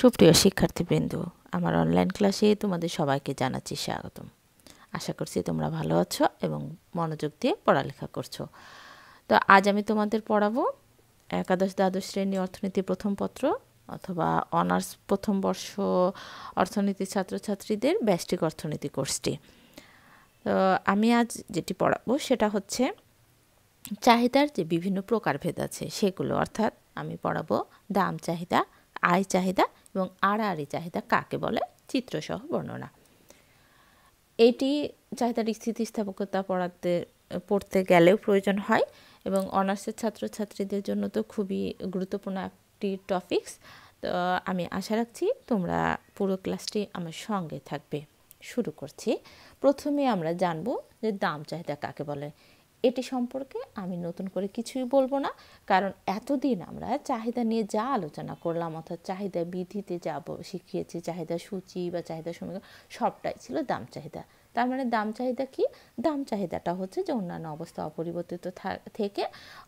সুপ্রিয় শিক্ষার্থীবৃন্দ আমার অনলাইন ক্লাসে তোমাদের সবাইকে জানাচ্ছি স্বাগতম আশা করছি তোমরা ভালো আছো এবং মনোযোগ দিয়ে পড়ালেখা করছো তো আজ আমি তোমাদের পড়াবো একাদশ দ্বাদশ শ্রেণী অর্থনীতি প্রথম পত্র অথবা অনার্স প্রথম বর্ষ অর্থনীতি ছাত্রছাত্রীদের ব্যষ্টিক অর্থনীতি কোর্সটি তো আমি আজ যেটি পড়াবো সেটা হচ্ছে চাহিদার যে বিভিন্ন প্রকারভেদ আছে সেগুলো অর্থাৎ আমি পড়াবো দাম চাহিদা আয় চাহিদা এবং আড়াআড়ি চাহিদা কাকে বলে চিত্রসহ বর্ণনা এটি চাহিদার স্থিতিস্থাপকতা পড়াতে পড়তে গেলেও প্রয়োজন হয় এবং অনার্সের ছাত্রছাত্রীদের জন্য তো খুবই গুরুত্বপূর্ণ একটি টপিকস তো আমি আশা রাখছি তোমরা পুরো ক্লাসটি আমার সঙ্গে থাকবে শুরু করছি প্রথমে আমরা জানব যে দাম চাহিদা কাকে বলে এটি সম্পর্কে আমি নতুন করে কিছুই বলবো না কারণ এতদিন আমরা চাহিদা নিয়ে যা আলোচনা করলাম অর্থাৎ চাহিদা বিধিতে যা শিখিয়েছি চাহিদা সূচি বা চাহিদা সমীকরণ সবটাই ছিল দাম চাহিদা তার মানে দাম চাহিদা কি দাম চাহিদাটা হচ্ছে যে অন্যান্য অবস্থা অপরিবর্তিত থেকে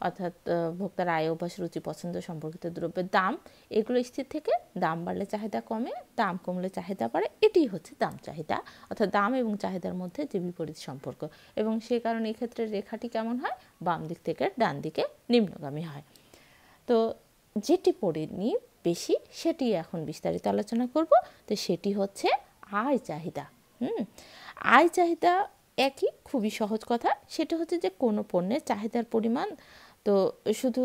অর্থাৎ ভোক্তার আয় অভ্যাস রুচি পছন্দ সম্পর্কিত দ্রব্যের দাম এগুলো স্থির থেকে দাম বাড়লে চাহিদা কমে দাম কমলে চাহিদা বাড়ে এটি হচ্ছে দাম চাহিদা অর্থাৎ দাম এবং চাহিদার মধ্যে যে বিপরীত সম্পর্ক এবং সে কারণে এক্ষেত্রে রেখাটি কেমন হয় বাম দিক থেকে ডান দিকে নিম্নগামী হয় তো যেটি পরিণী বেশি সেটি এখন বিস্তারিত আলোচনা করব তো সেটি হচ্ছে আয় চাহিদা হুম আয় চাহিদা একই খুবই সহজ কথা সেটা হচ্ছে যে কোনো পণ্যের চাহিদার পরিমাণ তো শুধু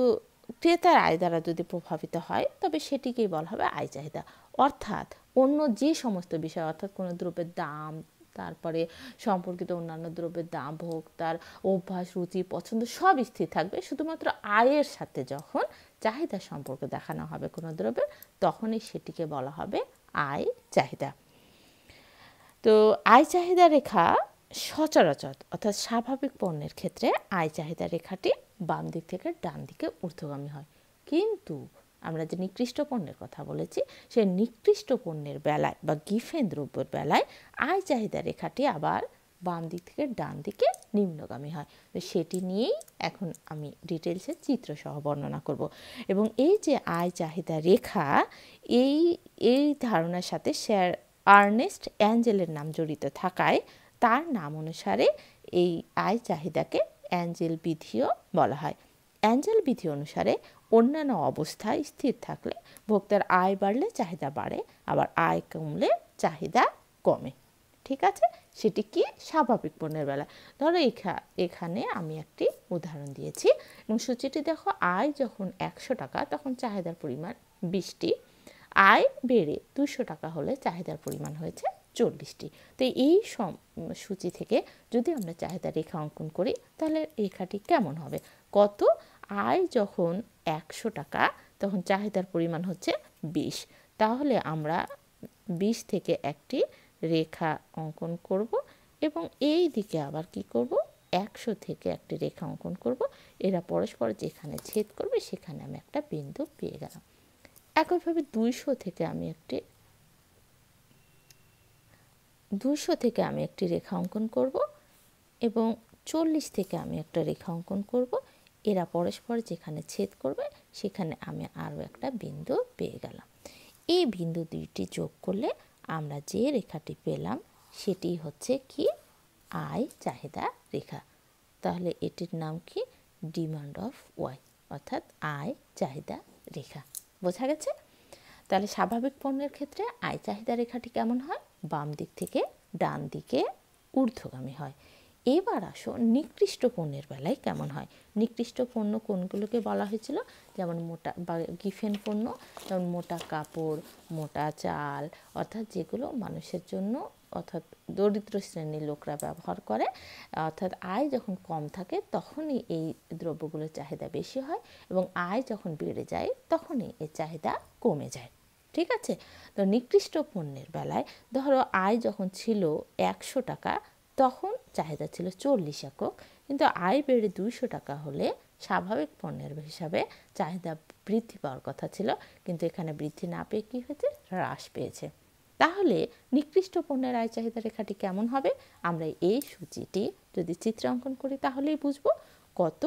ক্রেতার আয় দ্বারা যদি প্রভাবিত হয় তবে সেটিকেই বলা হবে আয় চাহিদা অর্থাৎ অন্য যে সমস্ত বিষয় অর্থাৎ কোনো দ্রব্যের দাম তারপরে সম্পর্কিত অন্যান্য দ্রব্যের দাম তার অভ্যাস রুচি পছন্দ সব স্থির থাকবে শুধুমাত্র আয়ের সাথে যখন চাহিদা সম্পর্কে দেখানো হবে কোনো দ্রব্যের তখনই সেটিকে বলা হবে আয় চাহিদা তো আয় চাহিদা রেখা সচরাচর অর্থাৎ স্বাভাবিক পণ্যের ক্ষেত্রে আয় চাহিদা রেখাটি বাম দিক থেকে ডান দিকে ঊর্ধ্বগামী হয় কিন্তু আমরা যে নিকৃষ্ট পণ্যের কথা বলেছি সে নিকৃষ্ট পণ্যের বেলায় বা গিফেন দ্রব্যের বেলায় আয় চাহিদা রেখাটি আবার বাম দিক থেকে ডান দিকে নিম্নগামী হয় তো সেটি নিয়েই এখন আমি ডিটেলসে চিত্রসহ বর্ণনা করব এবং এই যে আয় চাহিদা রেখা এই এই ধারণার সাথে শেয়ার আর্নেস্ট অ্যাঞ্জেলের নাম জড়িত থাকায় তার নাম অনুসারে এই আয় চাহিদাকে অ্যাঞ্জেল বিধিও বলা হয় অ্যাঞ্জেল বিধি অনুসারে অন্যান্য অবস্থায় স্থির থাকলে ভোক্তার আয় বাড়লে চাহিদা বাড়ে আবার আয় কমলে চাহিদা কমে ঠিক আছে সেটি কি স্বাভাবিক পণ্যের বেলা ধরো এখানে আমি একটি উদাহরণ দিয়েছি এবং সূচিটি দেখো আয় যখন একশো টাকা তখন চাহিদার পরিমাণ বিশটি আয় বেড়ে দুশো টাকা হলে চাহিদার পরিমাণ হয়েছে চল্লিশটি তো এই সূচি থেকে যদি আমরা চাহিদা রেখা অঙ্কন করি তাহলে রেখাটি কেমন হবে কত আয় যখন একশো টাকা তখন চাহিদার পরিমাণ হচ্ছে বিশ তাহলে আমরা বিশ থেকে একটি রেখা অঙ্কন করব এবং এই দিকে আবার কি করব একশো থেকে একটি রেখা অঙ্কন করব এরা পরস্পর যেখানে ছেদ করবে সেখানে আমি একটা বিন্দু পেয়ে গেলাম একইভাবে দুইশো থেকে আমি একটি দুইশো থেকে আমি একটি রেখা অঙ্কন করব এবং চল্লিশ থেকে আমি একটা রেখা অঙ্কন করব এরা পরস্পর যেখানে ছেদ করবে সেখানে আমি আরও একটা বিন্দু পেয়ে গেলাম এই বিন্দু দুইটি যোগ করলে আমরা যে রেখাটি পেলাম সেটি হচ্ছে কি আয় চাহিদা রেখা তাহলে এটির নাম কি ডিমান্ড অফ ওয়াই অর্থাৎ আয় চাহিদা রেখা বোঝা গেছে তাহলে স্বাভাবিক পণ্যের ক্ষেত্রে আয় চাহিদা রেখাটি কেমন হয় বাম দিক থেকে ডান দিকে ঊর্ধ্বগামী হয় এবার আসো নিকৃষ্ট পণ্যের বেলায় কেমন হয় নিকৃষ্ট পণ্য কোনগুলোকে বলা হয়েছিল যেমন মোটা বা গিফেন পণ্য যেমন মোটা কাপড় মোটা চাল অর্থাৎ যেগুলো মানুষের জন্য অর্থাৎ দরিদ্র শ্রেণীর লোকরা ব্যবহার করে অর্থাৎ আয় যখন কম থাকে তখনই এই দ্রব্যগুলোর চাহিদা বেশি হয় এবং আয় যখন বেড়ে যায় তখনই এর চাহিদা কমে যায় ঠিক আছে তো নিকৃষ্ট পণ্যের বেলায় ধরো আয় যখন ছিল একশো টাকা তখন চাহিদা ছিল চল্লিশ একক কিন্তু আয় বেড়ে দুইশো টাকা হলে স্বাভাবিক পণ্যের হিসাবে চাহিদা বৃদ্ধি পাওয়ার কথা ছিল কিন্তু এখানে বৃদ্ধি না পেয়ে কী হয়েছে হ্রাস পেয়েছে তাহলে নিকৃষ্ট পণ্যের আয় চাহিদা রেখাটি কেমন হবে আমরা এই সূচিটি যদি চিত্র অঙ্কন করি তাহলেই বুঝবো কত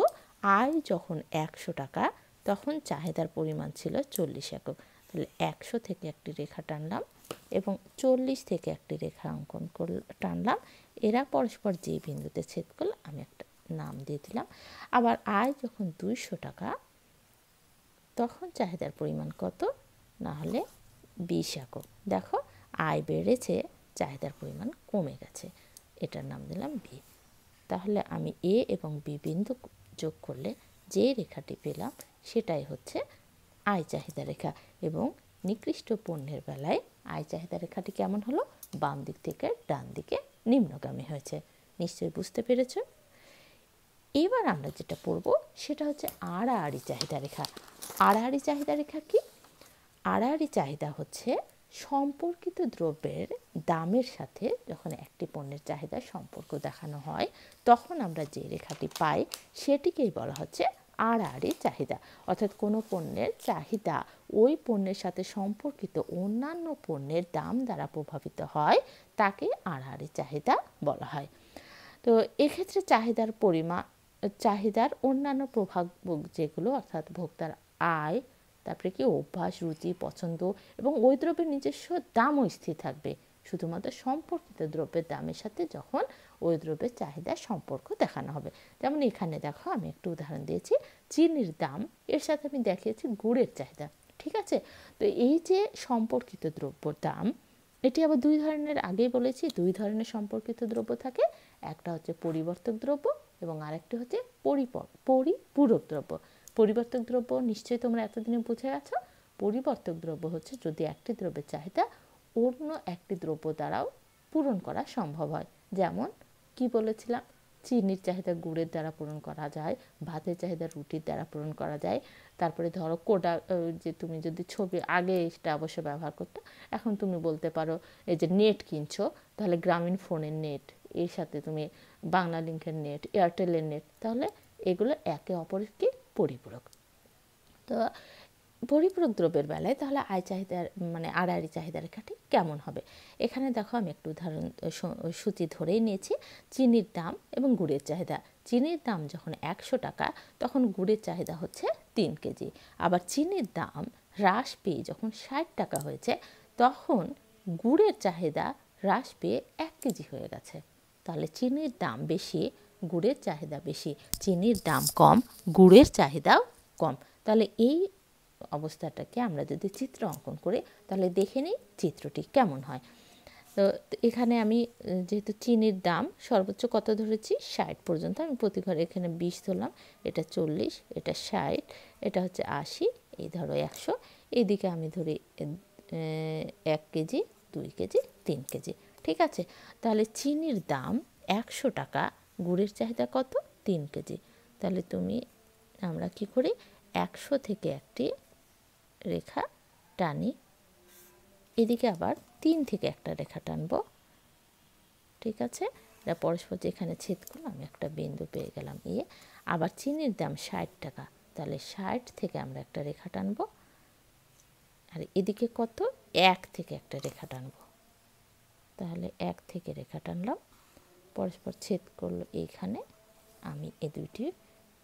আয় যখন একশো টাকা তখন চাহিদার পরিমাণ ছিল চল্লিশ একক তাহলে একশো থেকে একটি রেখা টানলাম এবং চল্লিশ থেকে একটি রেখা অঙ্কন কর টানলাম এরা পরস্পর যে বিন্দুতে ছেদ করল আমি একটা নাম দিয়ে দিলাম আবার আয় যখন দুইশো টাকা তখন চাহিদার পরিমাণ কত না হলে বিশ একক দেখো আয় বেড়েছে চাহিদার পরিমাণ কমে গেছে এটার নাম দিলাম বি তাহলে আমি এ এবং বি বিন্দু যোগ করলে যে রেখাটি পেলাম সেটাই হচ্ছে আয় চাহিদা রেখা এবং নিকৃষ্ট পণ্যের বেলায় আয় চাহিদা রেখাটি কেমন হলো বাম দিক থেকে ডান দিকে নিম্নগামী হয়েছে নিশ্চয়ই বুঝতে পেরেছ এবার আমরা যেটা পড়ব সেটা হচ্ছে আড়াআড়ি চাহিদা রেখা আড়াআড়ি চাহিদা রেখা কি আড়াআড়ি চাহিদা হচ্ছে সম্পর্কিত দ্রব্যের দামের সাথে যখন একটি পণ্যের চাহিদা সম্পর্ক দেখানো হয় তখন আমরা যে রেখাটি পাই সেটিকেই বলা হচ্ছে আড়াআড়ি চাহিদা অর্থাৎ কোনো পণ্যের চাহিদা ওই পণ্যের সাথে সম্পর্কিত অন্যান্য পণ্যের দাম দ্বারা প্রভাবিত হয় তাকে আড়াআড়ি চাহিদা বলা হয় তো এক্ষেত্রে চাহিদার পরিমাণ চাহিদার অন্যান্য প্রভাব যেগুলো অর্থাৎ ভোক্তার আয় তারপরে কি অভ্যাস রুচি পছন্দ এবং ওই দ্রব্যের নিজস্ব দামও স্থির থাকবে শুধুমাত্র সম্পর্কিত দ্রব্যের দামের সাথে যখন ওই দ্রব্যের চাহিদা সম্পর্ক দেখানো হবে যেমন এখানে দেখো আমি একটু উদাহরণ দিয়েছি চিনির দাম এর সাথে আমি দেখিয়েছি গুড়ের চাহিদা ঠিক আছে তো এই যে সম্পর্কিত দ্রব্য দাম এটি আবার দুই ধরনের আগেই বলেছি দুই ধরনের সম্পর্কিত দ্রব্য থাকে একটা হচ্ছে পরিবর্তক দ্রব্য এবং আরেকটি হচ্ছে পরিপূরক দ্রব্য পরিবর্তক দ্রব্য নিশ্চয়ই তোমরা এতদিনে বুঝে গেছো পরিবর্তক দ্রব্য হচ্ছে যদি একটি দ্রব্যের চাহিদা অন্য একটি দ্রব্য দ্বারাও পূরণ করা সম্ভব হয় যেমন কি বলেছিলাম চিনির চাহিদা গুড়ের দ্বারা পূরণ করা যায় ভাতের চাহিদা রুটির দ্বারা পূরণ করা যায় তারপরে ধরো কোডা যে তুমি যদি ছবি আগে সেটা অবশ্য ব্যবহার করতো এখন তুমি বলতে পারো এই যে নেট কিনছো তাহলে গ্রামীণ ফোনের নেট এর সাথে তুমি বাংলা লিঙ্কের নেট এয়ারটেলের নেট তাহলে এগুলো একে অপরকে পরিপূরক তো পরিপূরক দ্রব্যের বেলায় তাহলে আয় চাহিদার মানে আড়াআড়ি চাহিদার রেখাটি কেমন হবে এখানে দেখো আমি একটু উদাহরণ সূচি ধরেই নিয়েছি চিনির দাম এবং গুড়ের চাহিদা চিনির দাম যখন একশো টাকা তখন গুড়ের চাহিদা হচ্ছে তিন কেজি আবার চিনির দাম হ্রাস পেয়ে যখন ষাট টাকা হয়েছে তখন গুড়ের চাহিদা হ্রাস পেয়ে এক কেজি হয়ে গেছে তাহলে চিনির দাম বেশি গুড়ের চাহিদা বেশি চিনির দাম কম গুড়ের চাহিদাও কম তাহলে এই অবস্থাটাকে আমরা যদি চিত্র অঙ্কন করি তাহলে দেখে নিই চিত্রটি কেমন হয় তো এখানে আমি যেহেতু চিনির দাম সর্বোচ্চ কত ধরেছি ষাট পর্যন্ত আমি প্রতি ঘরে এখানে বিশ ধরলাম এটা চল্লিশ এটা ষাট এটা হচ্ছে আশি এই ধরো একশো এইদিকে আমি ধরি এক কেজি দুই কেজি তিন কেজি ঠিক আছে তাহলে চিনির দাম একশো টাকা গুড়ের চাহিদা কত তিন কেজি তাহলে তুমি আমরা কি করি একশো থেকে একটি রেখা টানি এদিকে আবার তিন থেকে একটা রেখা টানব ঠিক আছে এটা পরস্পর যেখানে ছেদ করলাম একটা বিন্দু পেয়ে গেলাম ইয়ে আবার চিনির দাম ষাট টাকা তাহলে ষাট থেকে আমরা একটা রেখা টানব আর এদিকে কত এক থেকে একটা রেখা টানব তাহলে এক থেকে রেখা টানলাম পরস্পর ছেদ করলো এইখানে আমি এ দুইটি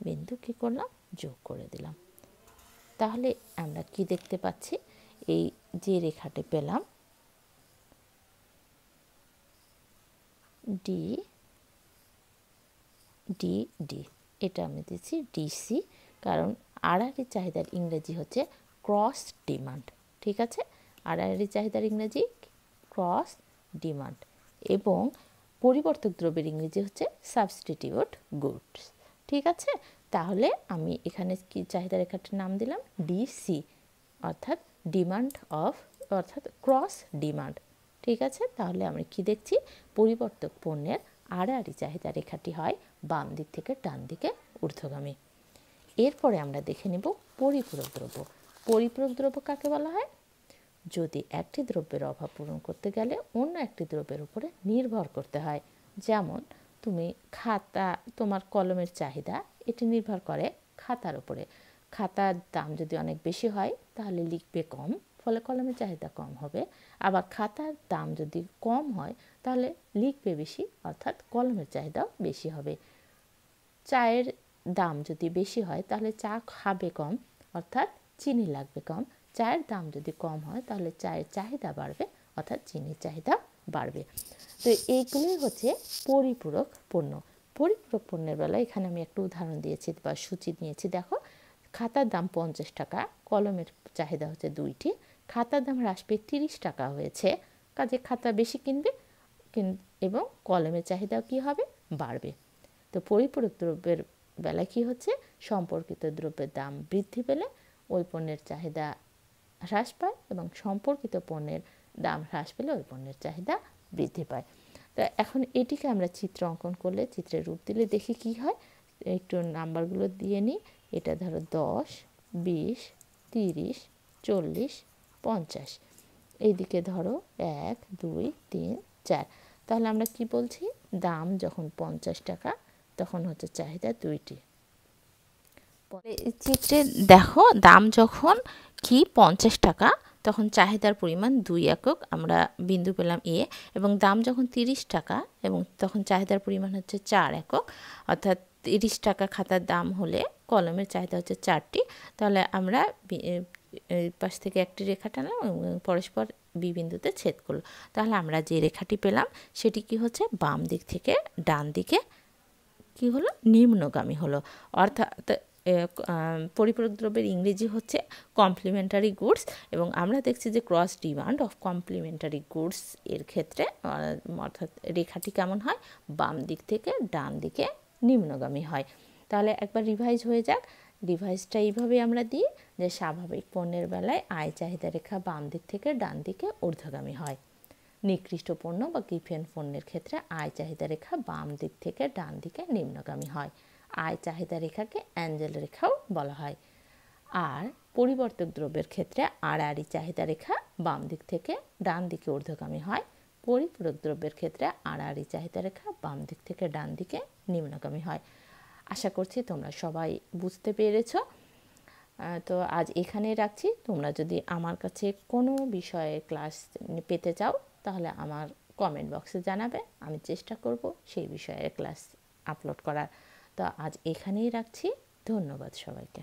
বিন্দু কী করলাম যোগ করে দিলাম তাহলে আমরা কি দেখতে পাচ্ছি এই যে রেখাটি পেলাম ডি ডি ডি এটা আমি দিচ্ছি ডিসি কারণ আড়াআড়ি চাহিদার ইংরেজি হচ্ছে ক্রস ডিমান্ড ঠিক আছে আড়াআড়ি চাহিদার ইংরেজি ক্রস ডিমান্ড এবং পরিবর্তক দ্রব্যের ইংরেজি হচ্ছে সাবস্টিটিউট গুডস ঠিক আছে তাহলে আমি এখানে কি চাহিদা রেখাটার নাম দিলাম ডিসি অর্থাৎ ডিমান্ড অফ অর্থাৎ ক্রস ডিমান্ড ঠিক আছে তাহলে আমি কি দেখছি পরিবর্তক পণ্যের আড়াআড়ি চাহিদা রেখাটি হয় বাম দিক থেকে ডান দিকে ঊর্ধ্বগামী এরপরে আমরা দেখে নেব পরিপূরক দ্রব্য পরিপূরক দ্রব্য কাকে বলা হয় যদি একটি দ্রব্যের অভাব পূরণ করতে গেলে অন্য একটি দ্রব্যের উপরে নির্ভর করতে হয় যেমন তুমি খাতা তোমার কলমের চাহিদা এটি নির্ভর করে খাতার উপরে খাতার দাম যদি অনেক বেশি হয় তাহলে লিখবে কম ফলে কলমের চাহিদা কম হবে আবার খাতার দাম যদি কম হয় তাহলে লিখবে বেশি অর্থাৎ কলমের চাহিদাও বেশি হবে চায়ের দাম যদি বেশি হয় তাহলে চা খাবে কম অর্থাৎ চিনি লাগবে কম চায়ের দাম যদি কম হয় তাহলে চায়ের চাহিদা বাড়বে অর্থাৎ চিনির চাহিদা বাড়বে তো এইগুলোই হচ্ছে পরিপূরক পণ্য পরিপূরক পণ্যের বেলা এখানে আমি একটা উদাহরণ দিয়েছি বা সূচি নিয়েছি দেখো খাতার দাম পঞ্চাশ টাকা কলমের চাহিদা হচ্ছে দুইটি খাতার দাম হ্রাস পেয়ে তিরিশ টাকা হয়েছে কাজে খাতা বেশি কিনবে কিন এবং কলমের চাহিদা কি হবে বাড়বে তো পরিপূরক দ্রব্যের বেলা কি হচ্ছে সম্পর্কিত দ্রব্যের দাম বৃদ্ধি পেলে ওই পণ্যের চাহিদা হ্রাস পায় এবং সম্পর্কিত পণ্যের দাম হ্রাস পেলে ওই পণ্যের চাহিদা বৃদ্ধি পায় তা এখন এটিকে আমরা চিত্র অঙ্কন করলে চিত্রের রূপ দিলে দেখি কি হয় একটু নাম্বারগুলো দিয়ে নিই এটা ধরো দশ বিশ তিরিশ চল্লিশ পঞ্চাশ এইদিকে ধরো এক দুই তিন চার তাহলে আমরা কি বলছি দাম যখন পঞ্চাশ টাকা তখন হচ্ছে চাহিদা দুইটি চিত্রে দেখো দাম যখন কি পঞ্চাশ টাকা তখন চাহিদার পরিমাণ দুই একক আমরা বিন্দু পেলাম এ এবং দাম যখন তিরিশ টাকা এবং তখন চাহিদার পরিমাণ হচ্ছে চার একক অর্থাৎ তিরিশ টাকা খাতার দাম হলে কলমের চাহিদা হচ্ছে চারটি তাহলে আমরা পাশ থেকে একটি রেখা টানলাম পরস্পর বিবিন্দুতে ছেদ করলো তাহলে আমরা যে রেখাটি পেলাম সেটি কি হচ্ছে বাম দিক থেকে ডান দিকে কি হলো নিম্নগামী হলো অর্থাৎ পরিপূরক দ্রব্যের ইংরেজি হচ্ছে কমপ্লিমেন্টারি গুডস এবং আমরা দেখছি যে cross demand of complementary goods এর ক্ষেত্রে অর্থাৎ রেখাটি কেমন হয় বাম দিক থেকে ডান দিকে নিম্নগামী হয় তাহলে একবার রিভাইজ হয়ে যাক রিভাইজটা এইভাবে আমরা দিই যে স্বাভাবিক পণ্যের বেলায় আয় চাহিদা রেখা বাম দিক থেকে ডান দিকে ঊর্ধ্বগামী হয় নিকৃষ্ট পণ্য বা কিফেন পণ্যের ক্ষেত্রে আয় চাহিদা রেখা বাম দিক থেকে ডান দিকে নিম্নগামী হয় আয় চাহিদা রেখাকে অ্যাঞ্জেল রেখাও বলা হয় আর পরিবর্তক দ্রব্যের ক্ষেত্রে আড়াআড়ি চাহিদা রেখা বাম দিক থেকে ডান দিকে ঊর্ধ্বগামী হয় পরিপূরক দ্রব্যের ক্ষেত্রে আড়াআড়ি চাহিদা রেখা বাম দিক থেকে ডান দিকে নিম্নগামী হয় আশা করছি তোমরা সবাই বুঝতে পেরেছ তো আজ এখানে রাখছি তোমরা যদি আমার কাছে কোনো বিষয়ে ক্লাস পেতে চাও তাহলে আমার কমেন্ট বক্সে জানাবে আমি চেষ্টা করব সেই বিষয়ে ক্লাস আপলোড করার তো আজ এখানেই রাখছি ধন্যবাদ সবাইকে